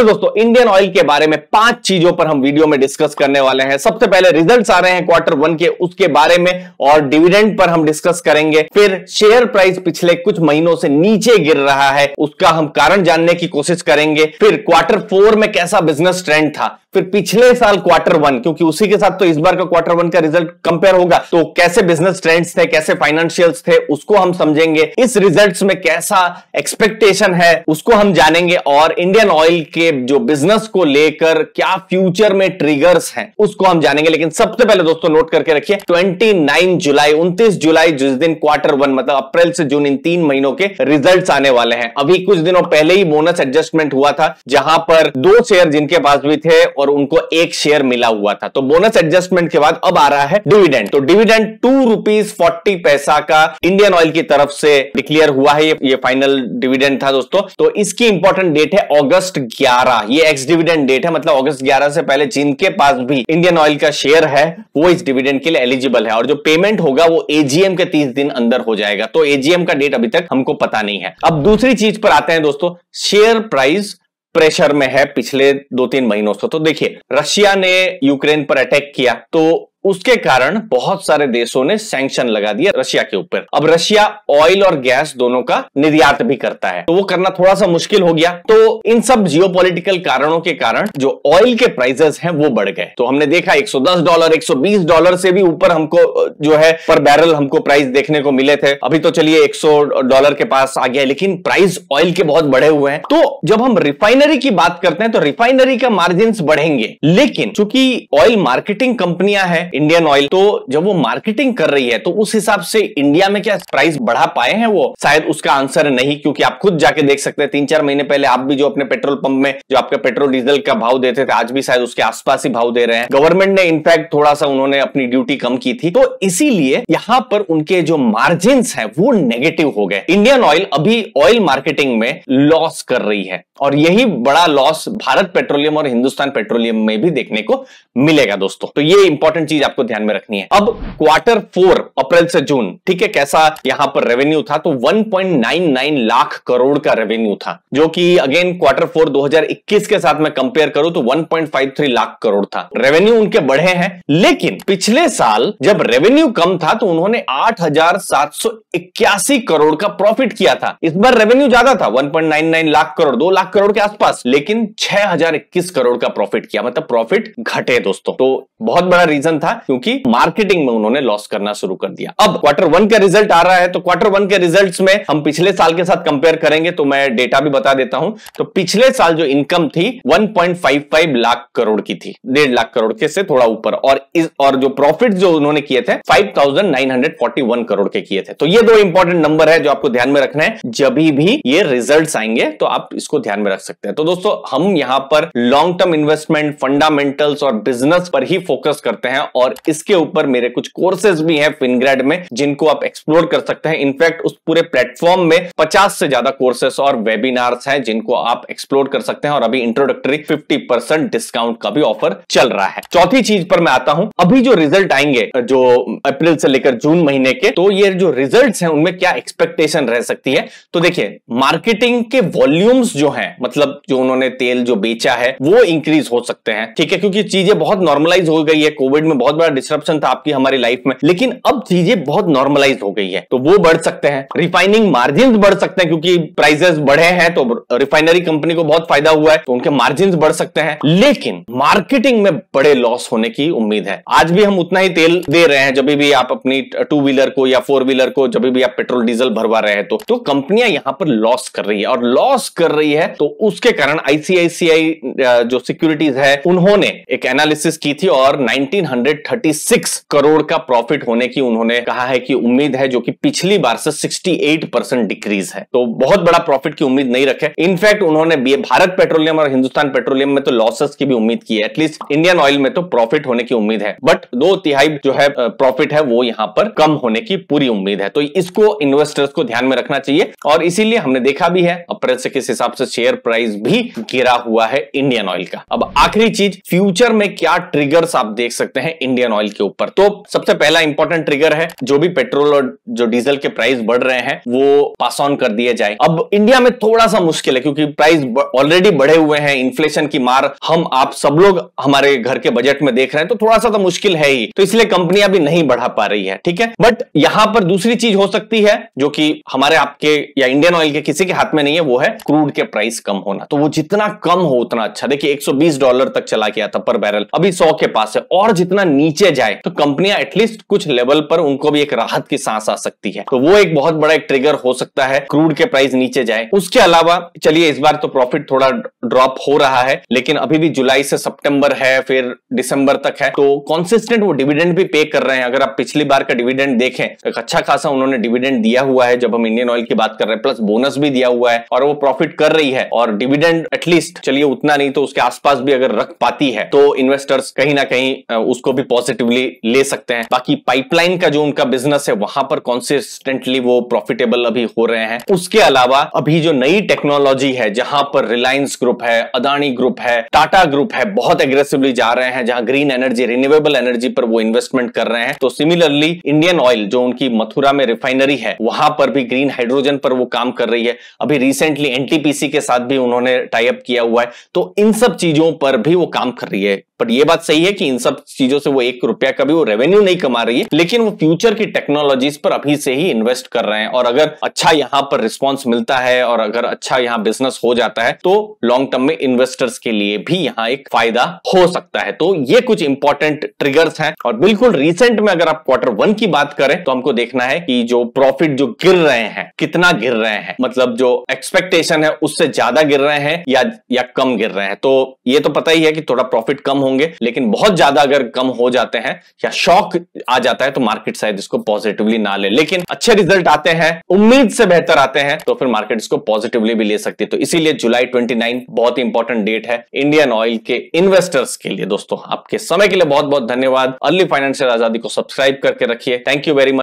तो दोस्तों Indian oil के बारे में पांच चीजों पर हम वीडियो में डिस्कस करने वाले हैं सबसे पहले रिजल्ट्स आ रहे हैं क्वार्टर वन के उसके बारे में और डिविडेंड पर हम डिस्कस करेंगे फिर शेयर प्राइस पिछले कुछ महीनों से नीचे गिर रहा है उसका हम कारण जानने की कोशिश करेंगे फिर क्वार्टर फोर में कैसा बिजनेस ट्रेंड था फिर पिछले साल क्वार्टर वन क्योंकि उसी के साथ तो इस बार का क्वार्टर वन का रिजल्ट कंपेयर होगा तो कैसे बिजनेस ट्रेंड्स थे कैसे फाइनेंशियल्स थे उसको हम समझेंगे इस रिजल्ट्स में कैसा एक्सपेक्टेशन है उसको हम जानेंगे और इंडियन ऑयल के जो बिजनेस को लेकर क्या फ्यूचर में ट्रिगर्स हैं उसको हम जानेंगे लेकिन सबसे पहले दोस्तों नोट करके रखिए 29 जुलाई 29 जुलाई जिस दिन क्वार्टर वन मतलब अप्रैल से जून इन तीन महीनों के रिजल्ट आने वाले हैं अभी कुछ दिनों पहले ही बोनस एडजस्टमेंट हुआ था जहां पर दो शेयर जिनके पास भी थे और उनको एक शेयर मिला हुआ था तो बोनस एडजस्टमेंट के बाद अब आ रहा है डिविडेंड तो डिविडेंड टू रुपीज फोर्टी पैसा का इंडियन ऑयल की तरफ से डिक्लेयर हुआ है ये, ये फाइनल डिविडेंड था दोस्तों तो इसकी इंपॉर्टेंट डेट है अगस्त ग्यारह ये एक्स डिविडेंड डेट है मतलब अगस्त ग्यारह से पहले चीन के पास भी इंडियन ऑयल का शेयर है वो इस डिविडेंड के लिए एलिजिबल है और जो पेमेंट होगा वो एजीएम के तीस दिन अंदर हो जाएगा तो एजीएम का डेट अभी तक हमको पता नहीं है अब दूसरी चीज पर आते हैं दोस्तों शेयर प्राइस प्रेशर में है पिछले दो तीन महीनों से तो देखिए रशिया ने यूक्रेन पर अटैक किया तो उसके कारण बहुत सारे देशों ने सैंक्शन लगा दिया रशिया के ऊपर अब रशिया ऑयल और गैस दोनों का निर्यात भी करता है तो वो करना थोड़ा सा मुश्किल हो गया तो इन सब जियोपॉलिटिकल कारणों के कारण जो ऑयल के प्राइसेस हैं वो बढ़ गए तो हमने देखा 110 डॉलर 120 डॉलर से भी ऊपर हमको जो है पर बैरल हमको प्राइस देखने को मिले थे अभी तो चलिए एक डॉलर के पास आ गया लेकिन प्राइस ऑयल के बहुत बढ़े हुए हैं तो जब हम रिफाइनरी की बात करते हैं तो रिफाइनरी का मार्जिन बढ़ेंगे लेकिन चूंकि ऑयल मार्केटिंग कंपनियां हैं इंडियन ऑयल तो जब वो मार्केटिंग कर रही है तो उस हिसाब से इंडिया में क्या प्राइस बढ़ा पाए हैं वो शायद उसका आंसर नहीं क्योंकि आप खुद जाके देख सकते हैं तीन चार महीने पहले आप भी जो अपने पेट्रोल पंप में जो आपके पेट्रोल डीजल का भाव देते थे आज भी शायद उसके आसपास ही भाव दे रहे हैं गवर्नमेंट ने इनफैक्ट थोड़ा सा उन्होंने अपनी ड्यूटी कम की थी तो इसीलिए यहाँ पर उनके जो मार्जिन है वो नेगेटिव हो गए इंडियन ऑयल अभी ऑयल मार्केटिंग में लॉस कर रही है और यही बड़ा लॉस भारत पेट्रोलियम और हिंदुस्तान पेट्रोलियम में भी देखने को मिलेगा दोस्तों तो ये इंपॉर्टेंट चीज चीज आपको ध्यान में रखनी है अब क्वार्टर फोर अप्रैल से जून ठीक है कैसा यहां पर रेवेन्यू था तो 1.99 लाख करोड़ का रेवेन्यू था जो कि अगेन क्वार्टर फोर 2021 के साथ मैं कंपेयर करूं तो 1.53 लाख करोड़ था रेवेन्यू उनके बढ़े हैं लेकिन पिछले साल जब रेवेन्यू कम था तो उन्होंने इक्यासी करोड़ का प्रॉफिट किया था इस बार रेवेन्यू ज्यादा था नाइन लाख करोड़ दो लाख करोड़ के आसपास लेकिन इक्कीस करोड़ का प्रॉफिट किया मतलब प्रॉफिट घटे दोस्तों तो बहुत बड़ा रीजन था था क्योंकि मार्केटिंग में उन्होंने लॉस करना शुरू कर दिया अब क्वार्टर वन का रिजल्ट आ रहा है तो क्वार्टर वन के रिजल्ट में हम पिछले साल के साथ कंपेयर करेंगे तो मैं डेटा भी बता देता हूं तो पिछले साल जो इनकम थी वन लाख करोड़ की थी डेढ़ लाख करोड़ के से थोड़ा ऊपर और इस और जो प्रॉफिट जो उन्होंने किए थे 5,941 करोड़ के किए थे तो ये दो इंपॉर्टेंट नंबर है जो आपको ध्यान में रखना है जब भी ये रिजल्ट्स आएंगे तो आप इसको ध्यान में रख सकते हैं तो दोस्तों हम यहां पर लॉन्ग टर्म इन्वेस्टमेंट फंडामेंटल्स और बिजनेस पर ही फोकस करते हैं और इसके ऊपर मेरे कुछ कोर्सेज भी हैं फिनग्रेड में जिनको आप एक्सप्लोर कर सकते हैं इनफैक्ट उस पूरे प्लेटफॉर्म में पचास से ज्यादा कोर्सेस और वेबिनार्स हैं जिनको आप एक्सप्लोर कर सकते हैं और अभी इंट्रोडक्टरी फिफ्टी परसेंट डिस्काउंट का भी ऑफर चल रहा है चौथी चीज पर मैं आता हूं अभी जो रिजल्ट आएंगे जो अप्रैल से लेकर जून महीने के तो ये जो रिजल्ट है उनमें क्या एक्सपेक्टेशन रह सकती है तो देखिये मार्केटिंग के वॉल्यूम्स जो है मतलब जो उन्होंने तेल जो बेचा है वो इंक्रीज हो सकते हैं ठीक है क्योंकि चीजें बहुत नॉर्मलाइज हो गई है कोविड में बहुत बहुत बड़ा डिस्ट्रप्शन था आपकी हमारी लाइफ में लेकिन अब चीजें बहुत नॉर्मलाइज हो गई है तो वो बढ़ सकते हैं रिफाइनिंग मार्जिन बढ़ सकते हैं क्योंकि प्राइजेस बढ़े हैं तो रिफाइनरी कंपनी को बहुत फायदा हुआ है तो उनके मार्जिन बढ़ सकते हैं लेकिन मार्केटिंग में बड़े लॉस होने की उम्मीद है आज भी हम उतना ही तेल दे रहे हैं जब भी आप अपनी टू व्हीलर को या फोर व्हीलर को जब भी आप पेट्रोल डीजल भरवा रहे हैं तो, तो कंपनियां यहां पर लॉस कर रही है और लॉस कर रही है तो उसके कारण आईसीआईसीआई जो सिक्योरिटीज है उन्होंने एक एनालिसिस की थी और 1900 136 करोड़ का प्रॉफिट होने की उन्होंने कहा है कि उम्मीद है जो कि पिछली बार से 68 परसेंट डिक्रीज है तो बहुत बड़ा प्रॉफिट की उम्मीद नहीं रखे इनफैक्ट उन्होंने भारत पेट्रोलियम और हिंदुस्तान पेट्रोलियम में तो लॉसेस की भी उम्मीद की है एटलीस्ट इंडियन ऑयल में तो प्रॉफिट होने की उम्मीद है बट दो तिहाई जो है प्रॉफिट है वो यहाँ पर कम होने की पूरी उम्मीद है तो इसको इन्वेस्टर्स को ध्यान में रखना चाहिए और इसीलिए हमने देखा भी है अप्रैल से किस हिसाब से शेयर प्राइस भी गिरा हुआ है इंडियन ऑयल का अब आखिरी चीज फ्यूचर में क्या ट्रिगर्स आप देख सकते हैं इंडियन ऑयल के ऊपर तो सबसे पहला इंपॉर्टेंट ट्रिगर है जो भी पेट्रोल और जो डीजल के प्राइस बढ़ रहे हैं वो पास ऑन कर दिए जाए अब इंडिया में थोड़ा सा मुश्किल है क्योंकि प्राइस ऑलरेडी बढ़े हुए हैं इन्फ्लेशन की मार हम आप सब लोग हमारे घर के बजट में देख रहे हैं तो थोड़ा सा तो मुश्किल है ही तो इसलिए कंपनियां भी नहीं बढ़ा पा रही है ठीक है बट यहां पर दूसरी चीज हो सकती है जो कि हमारे आपके या इंडियन ऑयल के किसी के हाथ में नहीं है वो है क्रूड के प्राइस कम होना तो वो जितना कम हो उतना अच्छा देखिए 120 डॉलर तक चला गया था पर बैरल अभी 100 के पास है और जितना नीचे जाए तो कंपनियां एटलीस्ट कुछ लेवल पर उनको भी एक राहत की सांस आ सकती है तो वो एक बहुत बड़ा एक ट्रिगर हो सकता है क्रूड के प्राइस नीचे जाए उसके अलावा चलिए इस बार तो प्रॉफिट थोड़ा ड्रॉप हो रहा है लेकिन अभी भी जुलाई से सितंबर है फिर दिसंबर तक है तो कॉन्सिस्टेंट वो डिविडेंड भी पे कर रहे हैं अगर आप पिछली बार का डिविडेंड देखें तो अच्छा खासा उन्होंने डिविडेंड दिया हुआ है जब हम इंडियन ऑयल की बात कर रहे हैं प्लस बोनस भी दिया हुआ है और वो प्रॉफिट कर रही है और डिविडेंड एटलीस्ट चलिए उतना नहीं तो उसके आसपास भी अगर रख पाती है तो इन्वेस्टर्स कहीं ना कहीं उसको भी पॉजिटिवली ले सकते हैं बाकी पाइपलाइन का जो उनका बिजनेस है वहां पर कॉन्सिस्टेंटली वो प्रॉफिटेबल अभी हो रहे हैं उसके अलावा अभी जो नई टेक्नोलॉजी है जहां पर रिलायंस ग्रुप है अदानी ग्रुप है टाटा ग्रुप है बहुत एग्रेसिवली जा रहे हैं जहां ग्रीन एनर्जी रिन्यूएबल एनर्जी पर वो इन्वेस्टमेंट कर रहे हैं तो सिमिलरली इंडियन ऑयल जो उनकी मथुरा में रिफाइनरी है वहां पर भी ग्रीन हाइड्रोजन पर वो काम कर रही है अभी रिसेंटली एनटीपीसी के साथ भी उन्होंने टाइप किया हुआ है तो इन सब चीजों पर भी वो काम कर रही है पर ये बात सही है कि इन सब चीजों से वो एक रुपया का भी वो रेवेन्यू नहीं कमा रही है लेकिन वो फ्यूचर की टेक्नोलॉजीज पर अभी से ही इन्वेस्ट कर रहे हैं और अगर अच्छा यहाँ पर रिस्पॉन्स मिलता है और अगर अच्छा यहाँ बिजनेस हो जाता है तो लॉन्ग टर्म में इन्वेस्टर्स के लिए भी यहाँ एक फायदा हो सकता है तो ये कुछ इंपॉर्टेंट ट्रिगर्स है और बिल्कुल रिसेंट में अगर आप क्वार्टर वन की बात करें तो हमको देखना है कि जो प्रॉफिट जो गिर रहे हैं कितना गिर रहे हैं मतलब जो एक्सपेक्टेशन है उससे ज्यादा गिर रहे हैं या या कम गिर रहे हैं तो ये तो पता ही है कि थोड़ा प्रॉफिट कम हो होंगे लेकिन बहुत ज्यादा अगर कम हो जाते हैं या शॉक आ जाता है तो मार्केट शायद इसको पॉजिटिवली ना ले लेकिन अच्छे रिजल्ट आते हैं उम्मीद से बेहतर आते हैं तो फिर मार्केट इसको पॉजिटिवली भी ले सकती है तो इसीलिए जुलाई ट्वेंटी बहुत ही इंपॉर्टेंट डेट है इंडियन ऑयल के इन्वेस्टर्स के लिए दोस्तों आपके समय के लिए बहुत बहुत धन्यवाद अर्ली फाइनेंशियल आजादी को सब्सक्राइब करके रखिए थैंक यू वेरी मच